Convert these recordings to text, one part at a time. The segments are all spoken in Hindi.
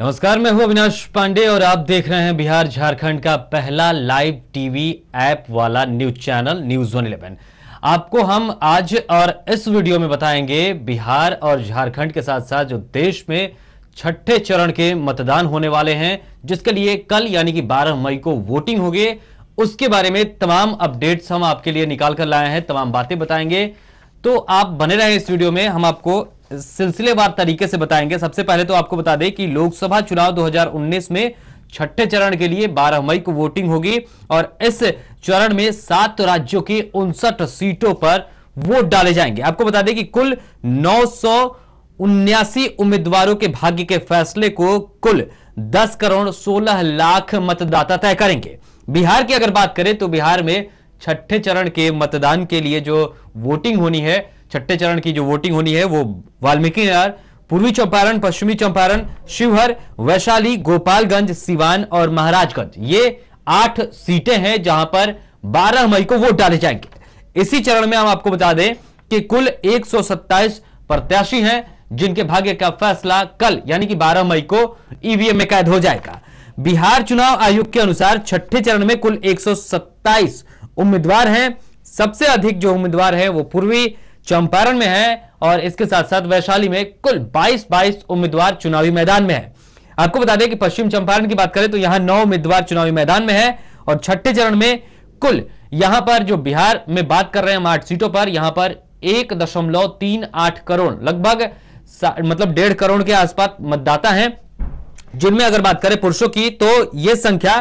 नमस्कार मैं हूं अविनाश पांडे और आप देख रहे हैं बिहार झारखंड का पहला लाइव टीवी ऐप वाला news channel news one eleven आपको हम आज और इस वीडियो में बताएंगे बिहार और झारखंड के साथ साथ जो देश में छठे चरण के मतदान होने वाले हैं जिसके लिए कल यानी कि 12 मई को वोटिंग होगी उसके बारे में तमाम अपडेट्स हम आपके लिए निकाल कर लाए हैं तमाम बातें बताएंगे तो आप बने रहें इस वीडियो में हम आपको सिलसिलेवार तरीके से बताएंगे सबसे पहले तो आपको बता दें कि लोकसभा चुनाव 2019 में छठे चरण के लिए 12 मई को वोटिंग होगी और इस चरण में सात राज्यों की उनसठ सीटों पर वोट डाले जाएंगे आपको बता दें कि कुल नौ उन्यासी उम्मीदवारों के भाग्य के फैसले को कुल 10 करोड़ 16 लाख मतदाता तय करेंगे बिहार की अगर बात करें तो बिहार में छठे चरण के मतदान के लिए जो वोटिंग होनी है छठे चरण की जो वोटिंग होनी है वो वाल्मीकि नगर पूर्वी चंपारण पश्चिमी चंपारण शिवहर वैशाली गोपालगंज सिवान और महाराजगंज ये आठ सीटें हैं जहां पर 12 मई को वोट डाले जाएंगे इसी चरण में हम आपको बता दें कि कुल 127 प्रत्याशी हैं जिनके भाग्य का फैसला कल यानी कि 12 मई को ईवीएम e में कैद हो जाएगा बिहार चुनाव आयोग के अनुसार छठे चरण में कुल एक उम्मीदवार हैं सबसे अधिक जो उम्मीदवार है वो पूर्वी चंपारण में है और इसके साथ साथ वैशाली में कुल 22 22 उम्मीदवार चुनावी मैदान में है आपको बता दें कि पश्चिम चंपारण की बात करें तो यहां नौ उम्मीदवार चुनावी मैदान में है और छठे चरण में कुल यहां पर जो बिहार में बात कर रहे हैं हम आठ सीटों पर यहां पर एक दशमलव तीन आठ करोड़ लगभग मतलब डेढ़ करोड़ के आसपास मतदाता हैं जिनमें अगर बात करें पुरुषों की तो यह संख्या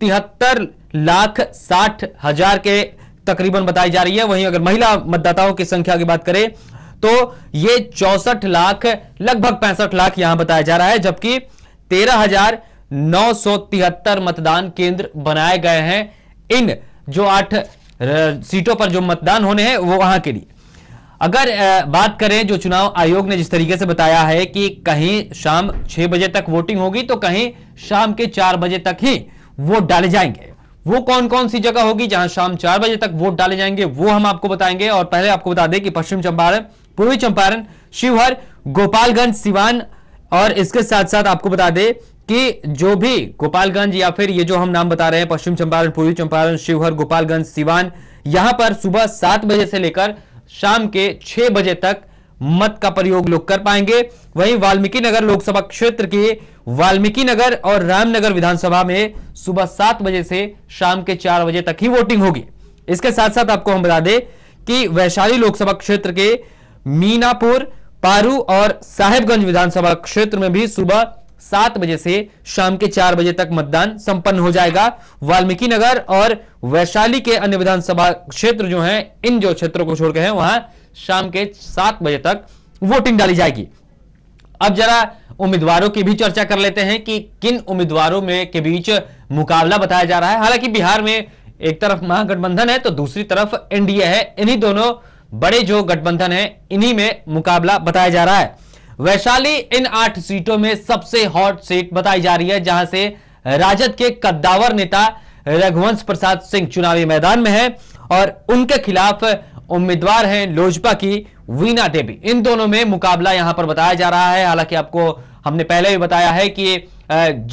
तिहत्तर लाख साठ हजार के तकरीबन बताई जा रही है वहीं अगर महिला मतदाताओं की संख्या की बात करें तो ये चौसठ लाख लगभग पैंसठ लाख यहां बताया जा रहा है जबकि तेरह हजार नौ सौ तिहत्तर मतदान केंद्र बनाए गए हैं इन जो आठ सीटों पर जो मतदान होने हैं वो वहां के लिए अगर बात करें जो चुनाव आयोग ने जिस तरीके से बताया है कि कहीं शाम छह बजे तक वोटिंग होगी तो कहीं शाम के चार बजे तक ही वोट डाले जाएंगे वो कौन कौन सी जगह होगी जहां शाम चार बजे तक वोट डाले जाएंगे वो हम आपको बताएंगे और पहले आपको बता दें कि पश्चिम चंपारण पूर्वी चंपारण शिवहर गोपालगंज सिवान और इसके साथ साथ आपको बता दें कि जो भी गोपालगंज या फिर ये जो हम नाम बता रहे हैं पश्चिम चंपारण पूर्वी चंपारण शिवहर गोपालगंज सिवान यहां पर सुबह सात बजे से लेकर शाम के छह बजे तक मत का प्रयोग लोग कर पाएंगे वहीं वाल्मीकि नगर लोकसभा क्षेत्र के वाल्मीकि नगर और रामनगर विधानसभा में सुबह सात बजे से शाम के चार बजे तक ही वोटिंग होगी इसके साथ साथ आपको हम बता दें कि वैशाली लोकसभा क्षेत्र के मीनापुर पारू और साहेबगंज विधानसभा क्षेत्र में भी सुबह सात बजे से शाम के चार बजे तक मतदान संपन्न हो जाएगा वाल्मीकि नगर और वैशाली के अन्य विधानसभा क्षेत्र जो हैं इन जो क्षेत्रों को छोड़कर हैं वहां शाम के सात बजे तक वोटिंग डाली जाएगी अब जरा उम्मीदवारों की भी चर्चा कर लेते हैं कि किन उम्मीदवारों में के बीच मुकाबला बताया जा रहा है हालांकि बिहार में एक तरफ महागठबंधन है तो दूसरी तरफ एनडीए है इन्हीं दोनों बड़े जो गठबंधन है इन्हीं में मुकाबला बताया जा रहा है वैशाली इन आठ सीटों में सबसे हॉट सीट बताई जा रही है जहां से राजद के कद्दावर नेता रघुवंश प्रसाद सिंह चुनावी मैदान में है और उनके खिलाफ उम्मीदवार हैं लोजपा की वीना देवी इन दोनों में मुकाबला यहां पर बताया जा रहा है हालांकि आपको हमने पहले भी बताया है कि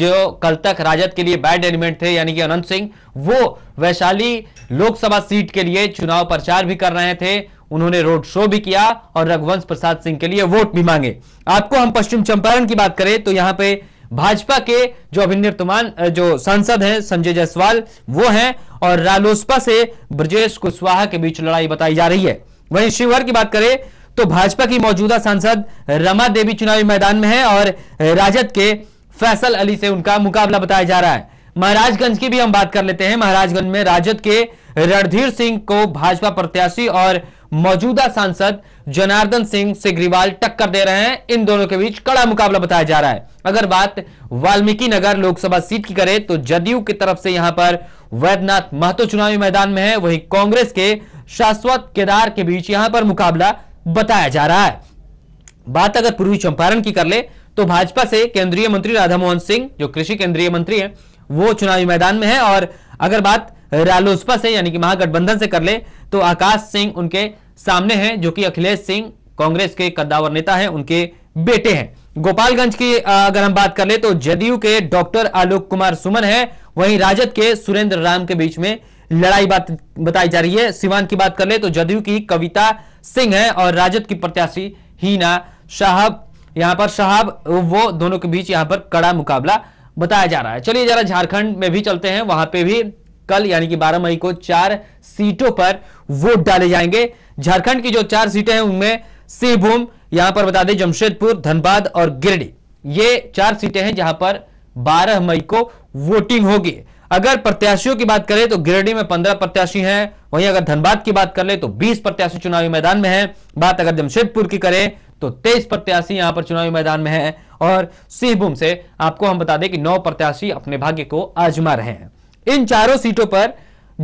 जो कल तक राजद के लिए बैड एलिमेंट थे यानी कि अनंत सिंह वो वैशाली लोकसभा सीट के लिए चुनाव प्रचार भी कर रहे थे उन्होंने रोड शो भी किया और रघुवंश प्रसाद सिंह के लिए वोट भी मांगे आपको हम पश्चिम चंपारण की बात करें तो यहां पर भाजपा के जो अभिनव जो सांसद हैं संजय जायसवाल वो हैं और रालोसपा से ब्रजेश कुशवाहा के बीच लड़ाई बताई जा रही है वहीं शिवहर की बात करें तो भाजपा की मौजूदा सांसद रमा देवी चुनावी मैदान में है और राजद के फैसल अली से उनका मुकाबला बताया जा रहा है महाराजगंज की भी हम बात कर लेते हैं महाराजगंज में राजद के रणधीर सिंह को भाजपा प्रत्याशी और मौजूदा सांसद जनार्दन सिंह सिग्रीवाल टक्कर दे रहे हैं इन दोनों के बीच कड़ा मुकाबला बताया जा रहा है अगर बात वाल्मीकि नगर लोकसभा सीट की करें तो जदयू की तरफ से यहां पर वैद्यनाथ महतो चुनावी मैदान में है वहीं कांग्रेस के शाश्वत केदार के बीच यहां पर मुकाबला बताया जा रहा है बात अगर पूर्वी चंपारण की कर ले तो भाजपा से केंद्रीय मंत्री राधामोहन सिंह जो कृषि केंद्रीय मंत्री है वो चुनावी मैदान में है और अगर बात रालोसपा से यानी कि महागठबंधन से कर ले तो आकाश सिंह उनके सामने हैं जो कि अखिलेश सिंह कांग्रेस के कद्दावर नेता हैं उनके बेटे हैं गोपालगंज की अगर हम बात कर ले तो जदयू के डॉक्टर आलोक कुमार सुमन है वहीं राजद के सुरेंद्र राम के बीच में लड़ाई बात बताई जा रही है सिवान की बात कर ले तो जदयू की कविता सिंह है और राजद की प्रत्याशी हीना शाहब यहां पर शाहब वो दोनों के बीच यहां पर कड़ा मुकाबला बताया जा रहा है चलिए जरा झारखंड में भी चलते हैं वहां पे भी कल यानी कि 12 मई को चार सीटों पर वोट डाले जाएंगे झारखंड की जो चार सीटें हैं उनमें सिंहभूम यहां पर बता दें जमशेदपुर धनबाद और गिरडी ये चार सीटें हैं जहां पर 12 मई को वोटिंग होगी अगर प्रत्याशियों की बात करें तो गिरडी में 15 प्रत्याशी हैं वहीं अगर धनबाद की बात कर ले तो बीस प्रत्याशी चुनावी मैदान में है बात अगर जमशेदपुर की करें तो तेईस प्रत्याशी यहां पर चुनावी मैदान में है और सिंहभूम से आपको हम बता दें कि नौ प्रत्याशी अपने भाग्य को आजमा रहे हैं इन चारों सीटों पर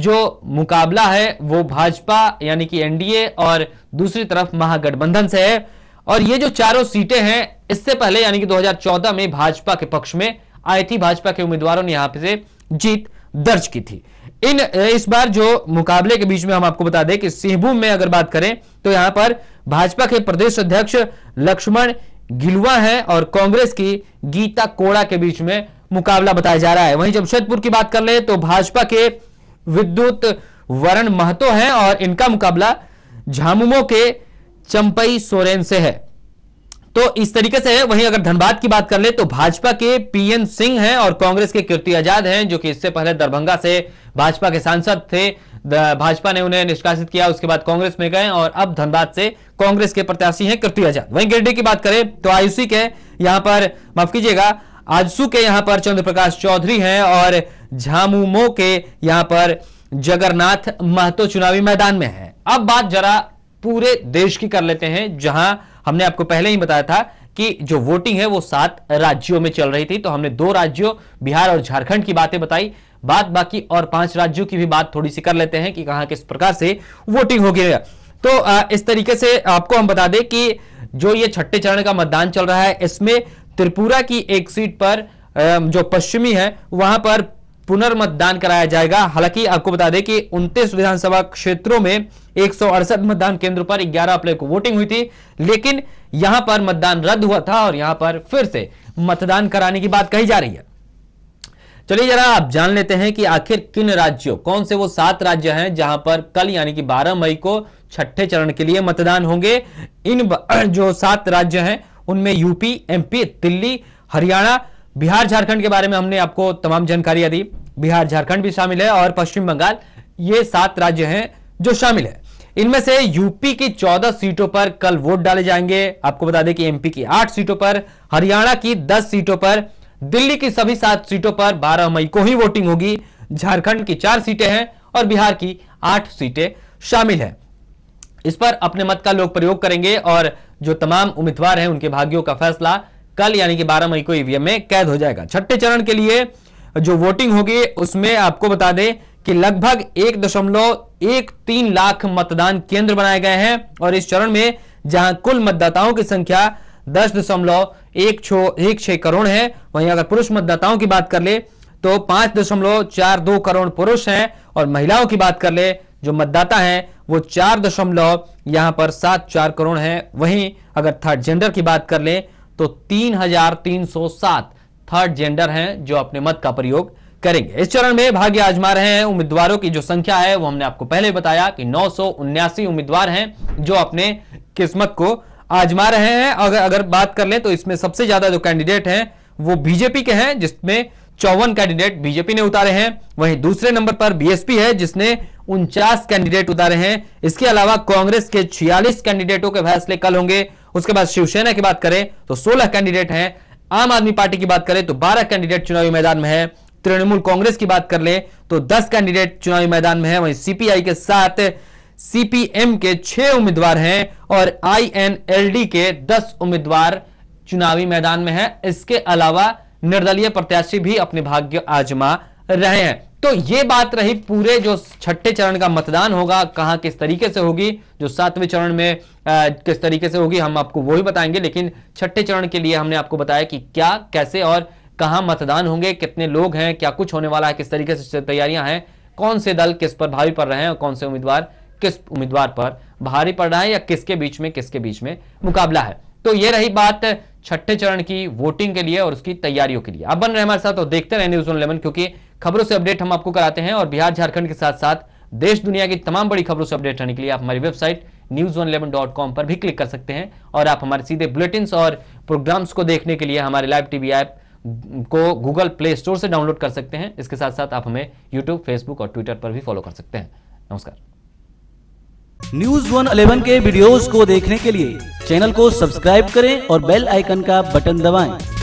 जो मुकाबला है वो भाजपा यानी कि एनडीए और दूसरी तरफ महागठबंधन से है और ये जो चारों सीटें हैं इससे पहले यानी कि 2014 में भाजपा के पक्ष में आई थी भाजपा के उम्मीदवारों ने यहां से जीत दर्ज की थी इन इस बार जो मुकाबले के बीच में हम आपको बता दें कि सिंहभूम में अगर बात करें तो यहां पर भाजपा के प्रदेश अध्यक्ष लक्ष्मण गिलुआ हैं और कांग्रेस की गीता कोड़ा के बीच में मुकाबला बताया जा रहा है वहीं जमशेदपुर की बात कर ले तो भाजपा के विद्युत वरण महतो हैं और इनका मुकाबला झामुमो के चंपई सोरेन से है तो इस तरीके से है वहीं अगर धनबाद की बात कर ले तो भाजपा के पीएन सिंह हैं और कांग्रेस के कीर्ति आजाद हैं जो कि इससे पहले दरभंगा से भाजपा के सांसद थे भाजपा ने उन्हें निष्कासित किया उसके बाद कांग्रेस में गए और अब धनबाद से कांग्रेस के प्रत्याशी हैं कीर्ति आजाद वहीं गिरडी की बात करें तो आयुषी के यहां पर माफ कीजिएगा आजसू के यहां पर चंद्र प्रकाश चौधरी हैं और झामुमो के यहां पर जगन्नाथ महतो चुनावी मैदान में हैं अब बात जरा पूरे देश की कर लेते हैं जहां हमने आपको पहले ही बताया था कि जो वोटिंग है वो सात राज्यों में चल रही थी तो हमने दो राज्यों बिहार और झारखंड की बातें बताई बात बाकी और पांच राज्यों की भी बात थोड़ी सी कर लेते हैं कि कहां किस प्रकार से वोटिंग होगी तो इस तरीके से आपको हम बता दें कि जो ये छठे चरण का मतदान चल रहा है इसमें त्रिपुरा की एक सीट पर जो पश्चिमी है वहां पर पुनर्मतदान कराया जाएगा हालांकि आपको बता दें कि 29 विधानसभा क्षेत्रों में एक मतदान केंद्र पर 11 अप्रैल को वोटिंग हुई थी लेकिन यहां पर मतदान रद्द हुआ था और यहां पर फिर से मतदान कराने की बात कही जा रही है चलिए जरा आप जान लेते हैं कि आखिर किन राज्यों कौन से वो सात राज्य हैं जहां पर कल यानी कि 12 मई को छठे चरण के लिए मतदान होंगे इन जो सात राज्य हैं उनमें यूपी एमपी दिल्ली हरियाणा बिहार झारखंड के बारे में हमने आपको तमाम जानकारियां दी बिहार झारखंड भी शामिल है और पश्चिम बंगाल ये सात राज्य हैं जो शामिल है इनमें से यूपी की चौदह सीटों पर कल वोट डाले जाएंगे आपको बता दें कि एमपी की आठ सीटों पर हरियाणा की दस सीटों पर दिल्ली की सभी सात सीटों पर बारह मई को ही वोटिंग होगी झारखंड की चार सीटें हैं और बिहार की आठ सीटें शामिल है इस पर अपने मत का लोग प्रयोग करेंगे और जो तमाम उम्मीदवार हैं उनके भाग्यों का फैसला कल यानी कि 12 मई को ईवीएम में कैद हो जाएगा छठे चरण के लिए जो वोटिंग होगी उसमें आपको बता दें कि लगभग एक दशमलव एक तीन लाख मतदान केंद्र बनाए गए हैं और इस चरण में जहां कुल मतदाताओं की संख्या दस दशमलव एक छो एक छह करोड़ है वहीं अगर पुरुष मतदाताओं की बात कर ले तो पांच दशमलव चार दो करोड़ पुरुष हैं और महिलाओं की बात कर ले जो मतदाता हैं वो चार दशमलव यहां पर सात चार करोड़ हैं वहीं अगर थर्ड जेंडर की बात कर लें तो तीन हजार तीन सौ सात थर्ड जेंडर हैं जो अपने मत का प्रयोग करेंगे इस चरण में भाग्य आजमा रहे हैं उम्मीदवारों की जो संख्या है वो हमने आपको पहले बताया कि नौ उम्मीदवार हैं जो अपने किस्मत को आजमा रहे हैं अगर अगर बात कर लें तो इसमें सबसे ज्यादा जो कैंडिडेट हैं वो बीजेपी के हैं जिसमें चौवन कैंडिडेट बीजेपी ने उतारे हैं वहीं दूसरे नंबर पर बीएसपी है जिसने उनचास कैंडिडेट उतारे हैं इसके अलावा कांग्रेस के छियालीस कैंडिडेटों के फैसले कल होंगे उसके बाद शिवसेना की बात करें तो सोलह कैंडिडेट हैं आम आदमी पार्टी की बात करें तो बारह कैंडिडेट चुनावी मैदान में है तृणमूल कांग्रेस की बात कर ले तो दस कैंडिडेट चुनावी मैदान में है वहीं सीपीआई के साथ सीपीएम के छह उम्मीदवार हैं और आईएनएलडी के दस उम्मीदवार चुनावी मैदान में है इसके अलावा निर्दलीय प्रत्याशी भी अपने भाग्य आजमा रहे हैं तो ये बात रही पूरे जो छठे चरण का मतदान होगा कहां किस तरीके से होगी जो सातवें चरण में आ, किस तरीके से होगी हम आपको वो ही बताएंगे लेकिन छठे चरण के लिए हमने आपको बताया कि क्या कैसे और कहां मतदान होंगे कितने लोग हैं क्या कुछ होने वाला है किस तरीके से तैयारियां हैं कौन से दल किस पर भारी पड़ रहे हैं और कौन से उम्मीदवार किस उम्मीदवार पर भारी पड़ रहा है या किसके बीच में किसके बीच में मुकाबला है तो ये रही बात छठे चरण की वोटिंग के लिए और उसकी तैयारियों के लिए आप बन रहे हमारे साथ और देखते रहे न्यूज इलेवन क्योंकि खबरों से अपडेट हम आपको कराते हैं और बिहार झारखंड के साथ साथ देश दुनिया की तमाम बड़ी खबरों से अपडेट रहने के लिए आप हमारी website news one eleven dot com पर भी क्लिक कर सकते हैं और आप हमारे सीधे बुलेटिन और प्रोग्राम्स को देखने के लिए हमारे लाइव टीवी ऐप को गूगल प्ले स्टोर से डाउनलोड कर सकते हैं इसके साथ साथ आप हमें यूट्यूब फेसबुक और ट्विटर पर भी फॉलो कर सकते हैं नमस्कार न्यूज वन अलेवन के वीडियोस को देखने के लिए चैनल को सब्सक्राइब करें और बेल आइकन का बटन दबाएं।